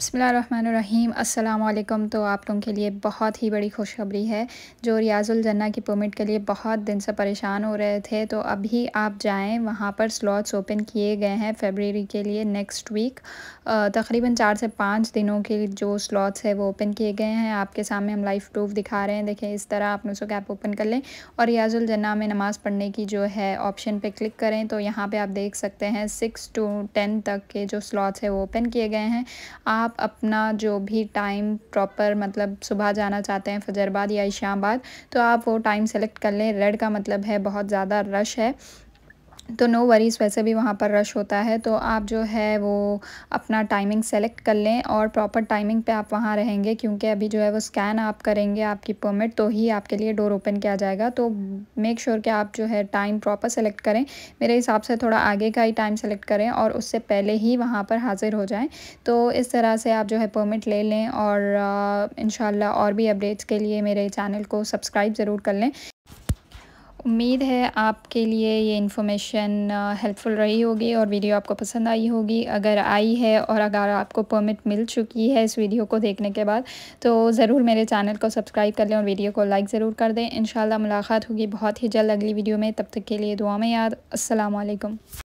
बसमीम अल्लाम तो आप लोगों के लिए बहुत ही बड़ी खुशखबरी है जो रियाजुल जन्ना की परमिट के लिए बहुत दिन से परेशान हो रहे थे तो अभी आप जाएं वहाँ पर स्लॉट्स ओपन किए गए हैं फेबररी के लिए नेक्स्ट वीक तकरीबन चार से पाँच दिनों के जो स्लॉट्स है वो ओपन किए गए हैं आपके सामने हम लाइफ प्रूफ दिखा रहे हैं देखें इस तरह आप उसको कैप ओपन कर लें और रियाजुल जन्ना में नमाज़ पढ़ने की जो है ऑप्शन पर क्लिक करें तो यहाँ पर आप देख सकते हैं सिक्स टू टेन तक के जो स्लॉट्स है वो ओपन किए गए हैं आप आप अपना जो भी टाइम प्रॉपर मतलब सुबह जाना चाहते हैं फजरबाद या इशाबाद तो आप वो टाइम सेलेक्ट कर लें रेड का मतलब है बहुत ज़्यादा रश है तो नो वरीज़ वैसे भी वहाँ पर रश होता है तो आप जो है वो अपना टाइमिंग सेलेक्ट कर लें और प्रॉपर टाइमिंग पे आप वहाँ रहेंगे क्योंकि अभी जो है वो स्कैन आप करेंगे आपकी परमिट तो ही आपके लिए डोर ओपन किया जाएगा तो मेक श्योर sure कि आप जो है टाइम प्रॉपर सेलेक्ट करें मेरे हिसाब से थोड़ा आगे का ही टाइम सेलेक्ट करें और उससे पहले ही वहाँ पर हाज़िर हो जाएँ तो इस तरह से आप जो है परमिट ले लें और इन और भी अपडेट्स के लिए मेरे चैनल को सब्सक्राइब ज़रूर कर लें उम्मीद है आपके लिए ये इन्फॉर्मेशन हेल्पफुल रही होगी और वीडियो आपको पसंद आई होगी अगर आई है और अगर आपको परमिट मिल चुकी है इस वीडियो को देखने के बाद तो ज़रूर मेरे चैनल को सब्सक्राइब कर लें और वीडियो को लाइक ज़रूर कर दें इन मुलाकात होगी बहुत ही जल्द अगली वीडियो में तब तक के लिए दुआ में याद असलकम